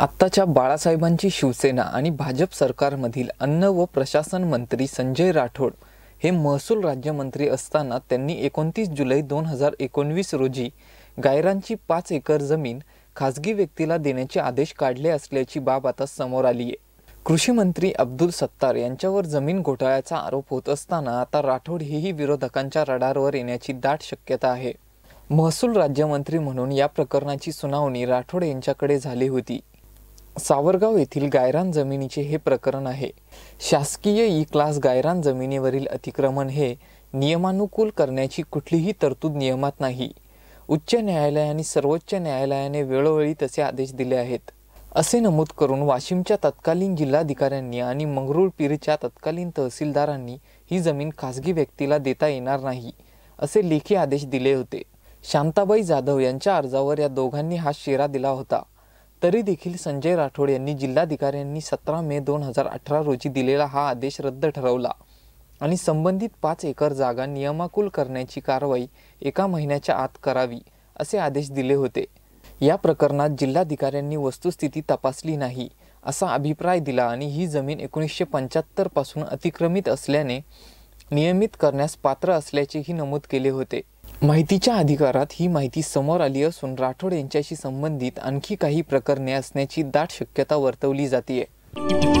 आत्ताच्या बाळासाहेबांची शिवसेना आणि भाजप सरकारमधील अन्न व प्रशासन मंत्री संजय राठोड हे महसूल राज्यमंत्री असताना त्यांनी एकोणतीस जुलै दोन हजार एकोणवीस रोजी गायरांची पाच एकर जमीन खाजगी व्यक्तीला देण्याचे आदेश काढले असल्याची बाब आता समोर आली आहे कृषी मंत्री अब्दुल सत्तार यांच्यावर जमीन घोटाळ्याचा आरोप होत असताना आता राठोड हेही विरोधकांच्या रडारवर येण्याची दाट शक्यता आहे महसूल राज्यमंत्री म्हणून या प्रकरणाची सुनावणी राठोड यांच्याकडे झाली होती सावरगाव येथील गायरान जमिनीचे हे प्रकरण आहे शासकीय ई क्लास गायरान जमिनीवरील अतिक्रमण हे नियमानुकूल करण्याची कुठलीही तरतूद नियमात नाही उच्च न्यायालय आणि सर्वोच्च न्यायालयाने वेळोवेळी तसे आदेश दिले आहेत असे नमूद करून वाशिमच्या तत्कालीन जिल्हाधिकाऱ्यांनी आणि मंगरुळपीरच्या तत्कालीन तहसीलदारांनी ही जमीन खासगी व्यक्तीला देता येणार नाही असे लेखी आदेश दिले होते शांताबाई जाधव यांच्या अर्जावर या दोघांनी हा शेरा दिला होता तरी देखील संजय राठोड यांनी जिल्हाधिकाऱ्यांनी सतरा मे दोन हजार अठरा रोजी दिलेला हा आदेश रद्द ठरवला आणि संबंधित पाच एकर जागा नियमाकुल करण्याची कारवाई एका महिन्याच्या आत करावी असे आदेश दिले होते या प्रकरणात जिल्हाधिकाऱ्यांनी वस्तुस्थिती तपासली नाही असा अभिप्राय दिला आणि ही जमीन एकोणीसशे पंच्याहत्तरपासून अतिक्रमित असल्याने नियमित करण्यास पात्र असल्याचेही नमूद केले होते माहितीच्या अधिकारात ही माहिती समोर आली असून राठोड यांच्याशी संबंधित आणखी काही प्रकरणे असण्याची दाट शक्यता वर्तवली जाते